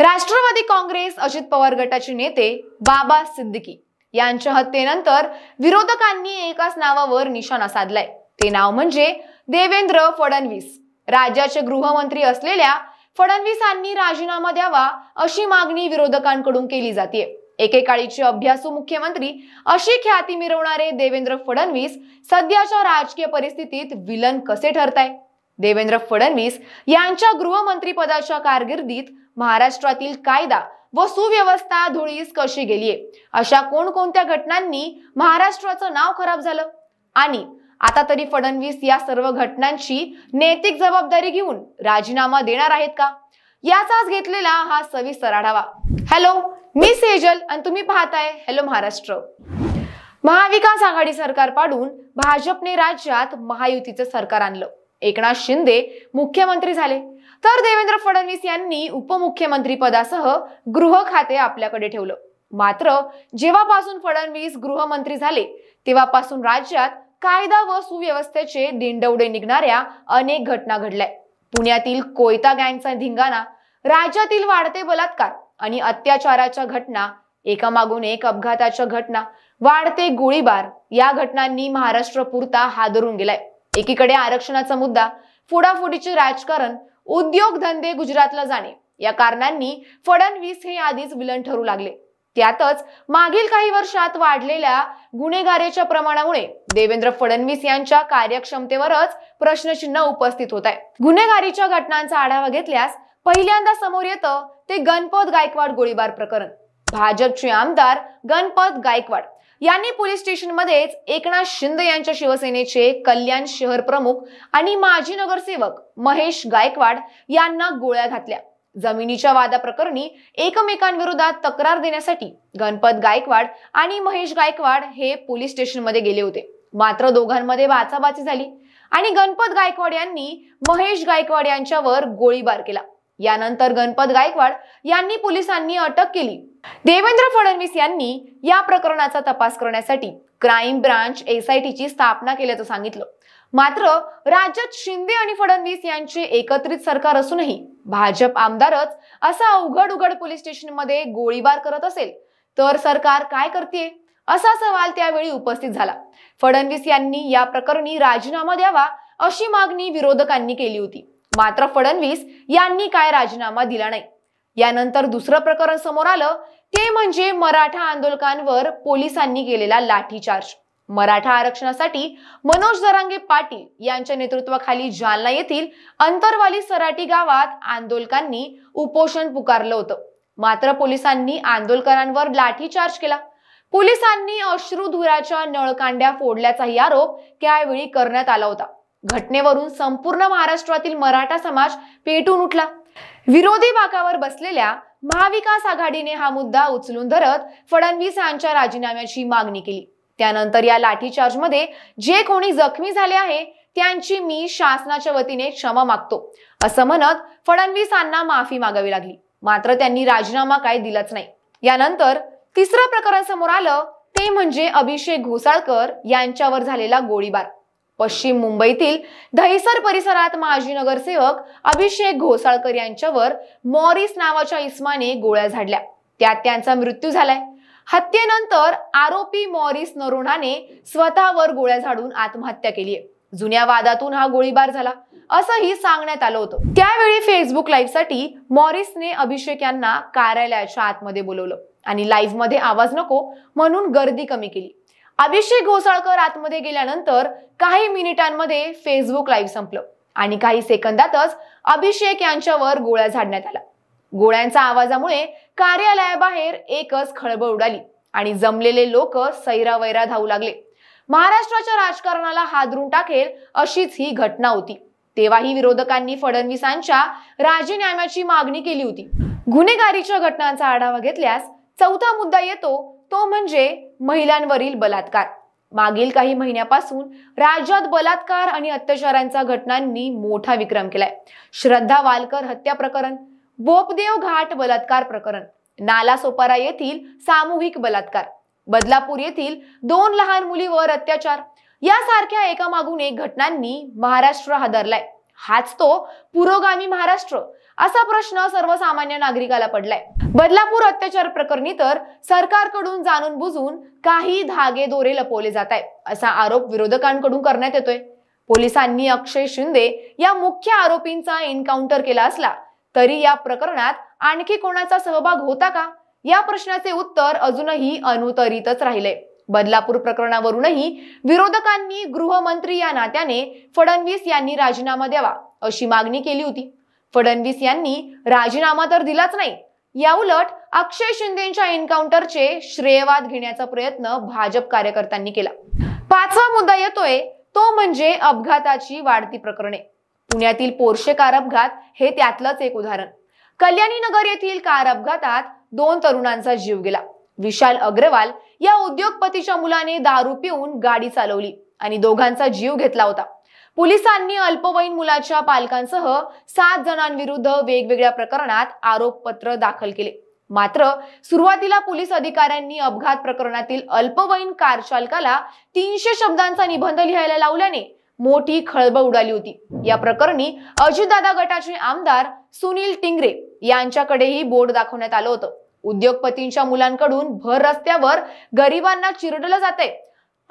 राष्ट्रवादी काँग्रेस अजित पवार गटाचे नेते बाबा सिद्दीकी यांच्या हत्येनंतर विरोधकांनी एकाच नावावर निशाणा साधलाय ते नाव म्हणजे देवेंद्र फडणवीस राज्याचे गृहमंत्री असलेल्या फडणवीसांनी राजीनामा द्यावा अशी मागणी विरोधकांकडून केली जाते एकेकाळीचे अभ्यासू मुख्यमंत्री अशी ख्याती मिरवणारे देवेंद्र फडणवीस सध्याच्या राजकीय परिस्थितीत विलन कसे ठरताय देवेंद्र फडणवीस यांच्या गृहमंत्रीपदाच्या कारकिर्दीत महाराष्ट्रातील कायदा व सुव्यवस्था धुळीस कशी गेलीये अशा कोणकोणत्या घटनांनी महाराष्ट्राचं नाव खराब झालं आणि आता तरी फडणवीस या सर्व घटनांची नैतिक जबाबदारी घेऊन राजीनामा देणार आहेत का याचाच घेतलेला हा सविस्तर आढावा हॅलो मी सेजल आणि तुम्ही पाहताय हॅलो महाराष्ट्र महाविकास आघाडी सरकार पाडून भाजपने राज्यात महायुतीचं सरकार आणलं एकनाथ शिंदे मुख्यमंत्री झाले तर देवेंद्र फडणवीस यांनी उपमुख्यमंत्री पदासह गृह खाते आपल्याकडे ठेवलं मात्र जेव्हापासून फडणवीस गृहमंत्री झाले तेव्हापासून राज्यात कायदा व सुव्यवस्थेचे दिंडवडे निघणाऱ्या अनेक घटना घडल्या पुण्यातील कोयता गँगचा धिंगाणा राज्यातील वाढते बलात्कार आणि अत्याचाराच्या घटना एकामागून एक अपघाताच्या घटना वाढते गोळीबार या घटनांनी महाराष्ट्र पुरता हादरून गेलाय एकीकडे आरक्षणाचा मुद्दा फुडाफुडीचे राजकारण उद्योग धंदे गुजरातला जाणे या कारणांनी फडणवीस हे आधीच विलन ठरू लागले त्यातच मागील काही वर्षात वाढलेल्या गुन्हेगारीच्या प्रमाणामुळे देवेंद्र फडणवीस यांच्या कार्यक्षमतेवरच प्रश्नचिन्ह उपस्थित होत आहे गुन्हेगारीच्या घटनांचा आढावा घेतल्यास पहिल्यांदा समोर येतं ते गणपत गायकवाड गोळीबार प्रकरण भाजपचे आमदार गणपत गायकवाड यांनी पोलीस स्टेशनमध्येच एकनाथ शिंदे यांच्या शिवसेनेचे कल्याण शहर प्रमुख आणि माजी नगरसेवक महेश गायकवाड यांना गोळ्या घातल्या जमिनीच्या वादाप्रकरणी एकमेकांविरोधात तक्रार देण्यासाठी गणपत गायकवाड आणि महेश गायकवाड हे पोलीस स्टेशनमध्ये गेले होते मात्र दोघांमध्ये वाचाबाची झाली आणि गणपत गायकवाड यांनी महेश गायकवाड यांच्यावर गोळीबार केला यानंतर गणपत गायकवाड यांनी पोलिसांनी अटक केली देवेंद्र फडणवीस यांनी या प्रकरणाचा तपास करण्यासाठी क्राईम ब्रांच एसआयटीची स्थापना केल्याचं सांगितलं मात्र राज्यात शिंदे आणि फडणवीस यांचे एकत्रित सरकार असूनही भाजप आमदारच असा अवघड उघड पोलीस स्टेशनमध्ये गोळीबार करत असेल तर सरकार काय करते असा सवाल त्यावेळी उपस्थित झाला फडणवीस यांनी या प्रकरणी राजीनामा द्यावा अशी मागणी विरोधकांनी केली होती मात्र फडणवीस यांनी काय राजीनामा दिला नाही यानंतर दुसरं प्रकरण समोर आलं ते म्हणजे मराठा आंदोलकांवर पोलिसांनी केलेला लाठीचार्ज मराठा आरक्षणासाठी मनोज दरांगे पाटील यांच्या नेतृत्वाखाली जालना येथील अंतरवाली सराटी गावात आंदोलकांनी उपोषण पुकारलं होतं मात्र पोलिसांनी आंदोलकांवर लाठीचार्ज केला पोलिसांनी अश्रुधुराच्या नळकांड्या फोडल्याचाही आरोप त्यावेळी करण्यात आला होता घटनेवरून संपूर्ण महाराष्ट्रातील मराठा समाज पेटून उठला विरोधी भागावर बसलेल्या महाविकास आघाडीने हा मुद्दा उचलून धरत फडणवीस यांच्या राजीनाम्याची मागणी केली त्यानंतर या लाठीचार्जमध्ये जे कोणी जखमी झाले आहे त्यांची मी शासनाच्या वतीने क्षमा मागतो असं म्हणत फडणवीसांना माफी मागावी लागली मात्र त्यांनी राजीनामा काय दिलाच नाही यानंतर तिसरं प्रकरण समोर आलं ते म्हणजे अभिषेक घोसाळकर यांच्यावर झालेला गोळीबार पश्चिम मुंबईतील दहिसर परिसरात माजी नगरसेवक अभिषेक घोसाळकर यांच्यावर मॉरिस नावाच्या इस्माने गोळ्या झाडल्या त्यात त्यांचा मृत्यू झालाय हत्येनंतर आरोपी मॉरिस नरोणाने स्वतःवर गोळ्या झाडून आत्महत्या केली आहे जुन्या वादातून हा गोळीबार झाला असंही सांगण्यात आलं होतं त्यावेळी फेसबुक साठी मॉरिसने अभिषेक यांना कार्यालयाच्या आतमध्ये बोलवलं आणि लाईव्ह मध्ये आवाज नको म्हणून गर्दी कमी केली अभिषेक घोसाळकर आतमध्ये गेल्यानंतर काही मिनिटांमध्ये फेसबुक लाईव्ह संपलं आणि काही सेकंदातच अभिषेक यांच्यावर गोळ्या झाडण्यात आला गोळ्यांच्या आवाजामुळे कार्यालयाबाहेर एकच खळबळ उडाली आणि जमलेले लोक सैरावैरा धावू लागले महाराष्ट्राच्या राजकारणाला हादरून टाकेल अशीच ही घटना होती तेव्हाही विरोधकांनी फडणवीसांच्या राजीनाम्याची मागणी केली होती गुन्हेगारीच्या घटनांचा आढावा घेतल्यास चौथा मुद्दा येतो तो म्हणजे महिलांवरील बलात्कार मागील काही महिन्यापासून राज्यात बलात्कार आणि अत्याचारांच्या घटनांनी मोठा विक्रम केलाय श्रद्धा वालकर हत्या प्रकरण बोपदेव घाट बलात्कार प्रकरण नालासोपारा येथील सामूहिक बलात्कार बदलापूर येथील दोन लहान मुलीवर अत्याचार यासारख्या एकामागून एक घटनांनी महाराष्ट्र हादरलाय हाच तो पुरोगामी महाराष्ट्र असा प्रश्न सर्वसामान्य नागरिकाला पडलाय बदलापूर अत्याचार प्रकरणी तर सरकारकडून जाणून बुजून काही धागे दोरे लपवले जात आहे असा आरोप विरोधकांकडून करण्यात येतोय पोलिसांनी अक्षय शिंदे या मुख्य आरोपींचा एन्काउंटर केला असला तरी या प्रकरणात आणखी कोणाचा सहभाग होता का या प्रश्नाचे उत्तर अजूनही अनुतरितच राहिले बदलापूर प्रकरणावरूनही विरोधकांनी गृहमंत्री या नात्याने फडणवीस यांनी राजीनामा द्यावा अशी मागणी केली होती फडणवीस यांनी राजीनामा तर दिलाच नाही या उलट अक्षय शिंदेच्या एन्काउंटरचे श्रेयवाद घेण्याचा प्रयत्न भाजप कार्यकर्त्यांनी केला पाचवा मुद्दा येतोय तो म्हणजे अपघाताची वाढती प्रकरणे पुण्यातील पोर्शे कार अपघात हे त्यातलंच एक उदाहरण कल्याणी नगर येथील कार अपघातात दोन तरुणांचा जीव गेला विशाल अग्रवाल या उद्योगपतीच्या मुलाने दारू पिऊन गाडी चालवली आणि दोघांचा जीव घेतला होता पोलिसांनी अल्पवयीन मुलाच्या पालकांसह सात जणांविरुद्ध वेगवेगळ्या प्रकरणात आरोपपत्र दाखल केले मात्र सुरुवातीला पोलीस अधिकाऱ्यांनी अपघात प्रकरणातील अल्पवयीन कार चालकाला तीनशे शब्दांचा निबंध लिहायला लावल्याने मोठी खळबळ उडाली होती या प्रकरणी अजितदादा गटाचे आमदार सुनील टिंगरे यांच्याकडेही बोर्ड दाखवण्यात आलं होतं उद्योगपतींच्या मुलांकडून भर रस्त्यावर गरिबांना चिरडलं जाते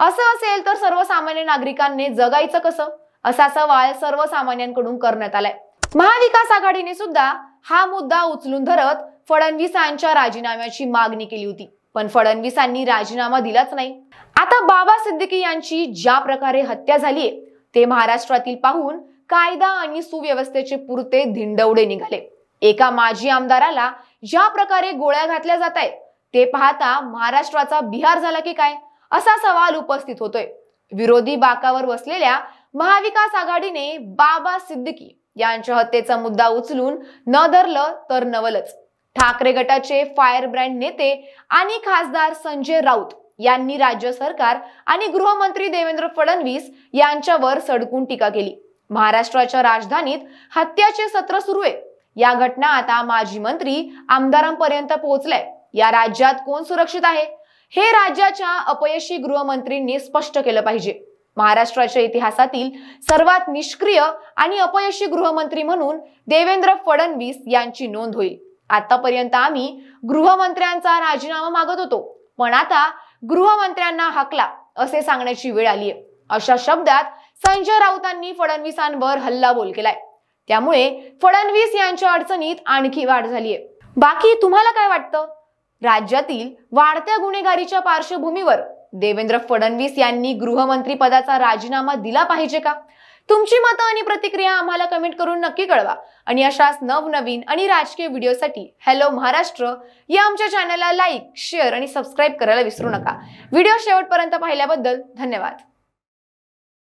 असं असेल तर सर्वसामान्य नागरिकांनी जगायचं कसं असा सवाल सर्वसामान्यांकडून करण्यात आलाय महाविकास आघाडीने सुद्धा हा मुद्दा उचलून धरत फडणवीसांच्या राजीनाम्याची मागणी केली होती पण फडणवीसांनी राजीनामा दिलाच नाही आता बाबा सिद्दीकी यांची ज्या प्रकारे हत्या झालीय ते महाराष्ट्रातील पाहून कायदा आणि सुव्यवस्थेचे पुरते धिंडवडे निघाले एका माजी आमदाराला ज्या प्रकारे गोळ्या घातल्या जात आहेत ते पाहता महाराष्ट्राचा बिहार झाला की काय असा सवाल उपस्थित होतोय विरोधी बाकावर बसलेल्या महाविकास आघाडीने बाबा सिद्दीकी यांच्या हत्येचा मुद्दा उचलून न धरलं तर नवलच ठाकरे गटाचे फायर ब्रँड नेते आणि खासदार संजय राऊत यांनी राज्य सरकार आणि गृहमंत्री देवेंद्र फडणवीस यांच्यावर सडकून टीका केली महाराष्ट्राच्या राजधानीत हत्याचे सत्र सुरू आहे या घटना आता माजी मंत्री आमदारांपर्यंत पोहोचल्या या राज्यात कोण सुरक्षित आहे हे राज्याच्या अपयशी गृहमंत्रींनी स्पष्ट केलं पाहिजे महाराष्ट्राच्या इतिहासातील सर्वात निष्क्रिय आणि अपयशी गृहमंत्री म्हणून देवेंद्र फडणवीस यांची नोंद होईल आतापर्यंत आम्ही गृहमंत्र्यांचा राजीनामा मागत होतो पण आता गृहमंत्र्यांना हकला असे सांगण्याची वेळ आली आहे अशा शब्दात संजय राऊतांनी फडणवीसांवर हल्लाबोल केलाय त्यामुळे फडणवीस यांच्या अडचणीत आणखी वाढ झालीय बाकी तुम्हाला काय वाटतं राज्यातील वाढत्या गुन्हेगारीच्या पार्श्वभूमीवर देवेंद्र फडणवीस यांनी गृहमंत्री पदाचा राजीनामा दिला पाहिजे का तुमची मतं आणि प्रतिक्रिया आम्हाला कमेंट करून नक्की कळवा आणि अशाच नवनवीन आणि राजकीय व्हिडिओसाठी हॅलो महाराष्ट्र या आमच्या चॅनलला लाईक शेअर आणि सबस्क्राईब करायला विसरू नका व्हिडिओ शेवटपर्यंत पाहिल्याबद्दल धन्यवाद